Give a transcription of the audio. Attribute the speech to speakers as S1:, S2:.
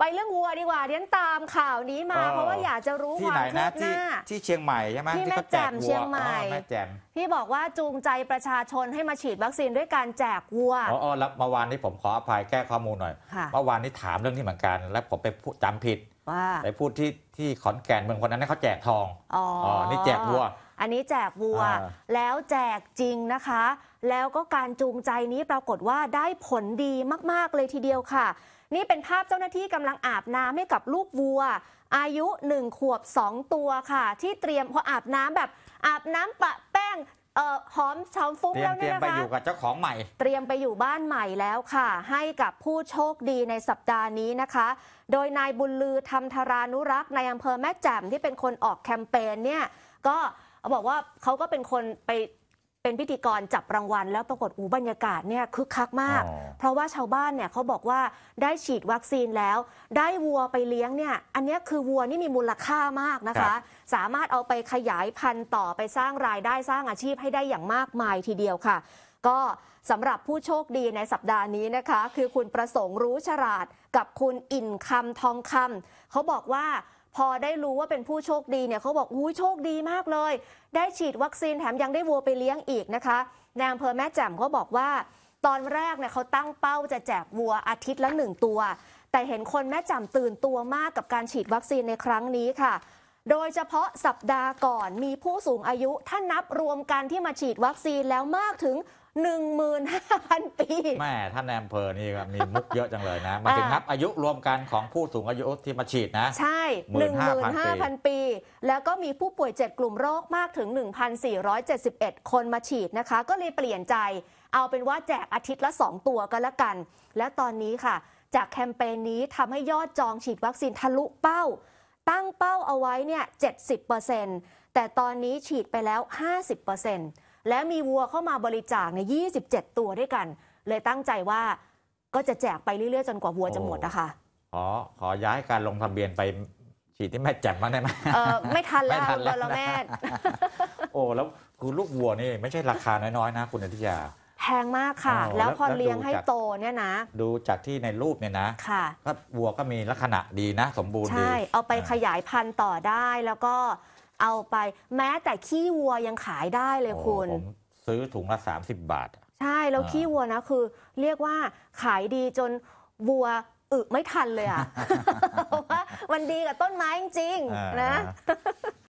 S1: ไปเรื่องวัวดีกว่าเดี๋ยวตามข่าวนี้มา เพราะว่าอยากจะรู้ความคืบหน้าท
S2: ี่เชียงใหม่ ใช่ไหมที่แม่แจ่มเชียงใหม่
S1: ที่บอกว่าจูงใจประชาชนให้มาฉีดวัคซีนด้วยการแจกวัวอ
S2: ๋อแล้วเมื่อวานนี้ผมขออภัยแก้ข้อมูลหน่อย เมื่อวานนี้ถามเรื่องนี้เหมือนกัน และผมไปจำผิดไปพูดที่ที่ขอนแก่นเมืองคนนั้นเขาแจกทอง
S1: อ๋อนี่แจกวัวอันนี้แจกวัวแล้วแจกจริงนะคะ แล้วก็การจูงใจนี้ปรากฏว่าได้ผลดีมาก ๆ เลยทีเดียวค่ะ นี่เป็นภาพเจ้าหน้าที่กำลังอาบน้ำให้กับลูกวัว อายุ 1 ขวบ2ตัวค่ะ ที่เตรียมพออาบน้ำแบบอาบน้ำปะแป้งออหอมชอมฟุ้งเนี่ยนะคะเตรียมไป
S2: อยู่กับเจ้าของใหม่
S1: เตรียมไปอยู่บ้านใหม่แล้วค่ะ ให้กับผู้โชคดีในสัปดาห์นี้นะคะ โดยนายบุญลือธรรมธารานุรักษ์ในอำเภอแม่แจ่มที่เป็นคนออกแคมเปญเนี่ยก็เขาบอกว่าเขาก็เป็นคนไปเป็นพิธีกรจับรางวัล แล้วปรากฏอูบรรยากาศเนี่ยคึกคักมาก เพราะว่าชาวบ้านเนี่ยเขาบอกว่าได้ฉีดวัคซีนแล้ว ได้วัวไปเลี้ยงเนี่ยอันนี้คือวัวนี่มีมูลค่ามากนะคะ สามารถเอาไปขยายพันธุ์ต่อไปสร้างราย ได้สร้างอาชีพให้ได้อย่างมากมายทีเดียวค่ะ ก็สำหรับผู้โชคดีในสัปดาห์นี้นะคะคือคุณประสงค์รู้ฉลาดกับคุณอินคำทองคำเขาบอกว่าพอได้รู้ว่าเป็นผู้โชคดีเนี่ยเขาบอก อุ้ยโชคดีมากเลย ได้ฉีดวัคซีนแถมยังได้วัวไปเลี้ยงอีกนะคะนางเภอแม่แจ่มก็บอกว่า ตอนแรกเนี่ยเขาตั้งเป้าจะแจกวัวอาทิตย์ละหนึ่งตัว แต่เห็นคนแม่แจ่มตื่นตัวมากกับการฉีดวัคซีนในครั้งนี้ค่ะโดยเฉพาะสัปดาห์ก่อนมีผู้สูงอายุถ้านับรวมกันที่มาฉีดวัคซีนแล้วมากถึง15,000 ปี
S2: แม่ท่านแอมเภอนี่ก็มีมุกเยอะจังเลยนะมาถึงนับอายุรวมกันของผู้สูงอายุที่มาฉีดนะใช่15,000
S1: ปี แล้วก็มีผู้ป่วย7กลุ่มโรคมากถึง 1,471 คนมาฉีดนะคะ ก็เลยเปลี่ยนใจ เอาเป็นว่าแจกอาทิตย์ละ 2 ตัวก็แล้วกัน และตอนนี้ค่ะ จากแคมเปญนี้ทำให้ยอดจองฉีดวัคซีนทะลุเป้าเป้าเอาไว้เนี่ย70%แต่ตอนนี้ฉีดไปแล้ว 50%และมีวัวเข้ามาบริจาคใน27 ตัวด้วยกัน เลยตั้งใจว่าก็จะแจกไปเรื่อย ๆ จนกว่าวัวจะหมดนะคะ
S2: ขอขอย้ายการลงทะเบียนไปฉีดที่แม่แจ่มบ้างได้ไหม
S1: ไม่ทันแล้วคุณบอลแม่
S2: โอ้แล้วคือลูกวัวนี่ไม่ใช่ราคาน้อย ๆ นะคุณอธิยา
S1: แพงมากค่ะ แลแล้วพอลเลี้ยงให้โตเนี่ยนะ
S2: ดูจากที่ในรูปเนี่ยนะ ค่ะก็วัวก็มีลักษณะดีนะ สมบูรณ์ดี ใช่
S1: เอาไปขยายพันธุ์ต่อได้แล้วก็เอาไปแม้แต่ขี้วัวยังขายได้เลยคุณผม
S2: ซื้อถุงละ30 บาท
S1: ใช่แล้วขี้วัวนะคือ เรียกว่าขายดีจนวัว อึ ไม่ทันเลยอะเพราะว่ามันดีกับต้นไม้จริงๆนะ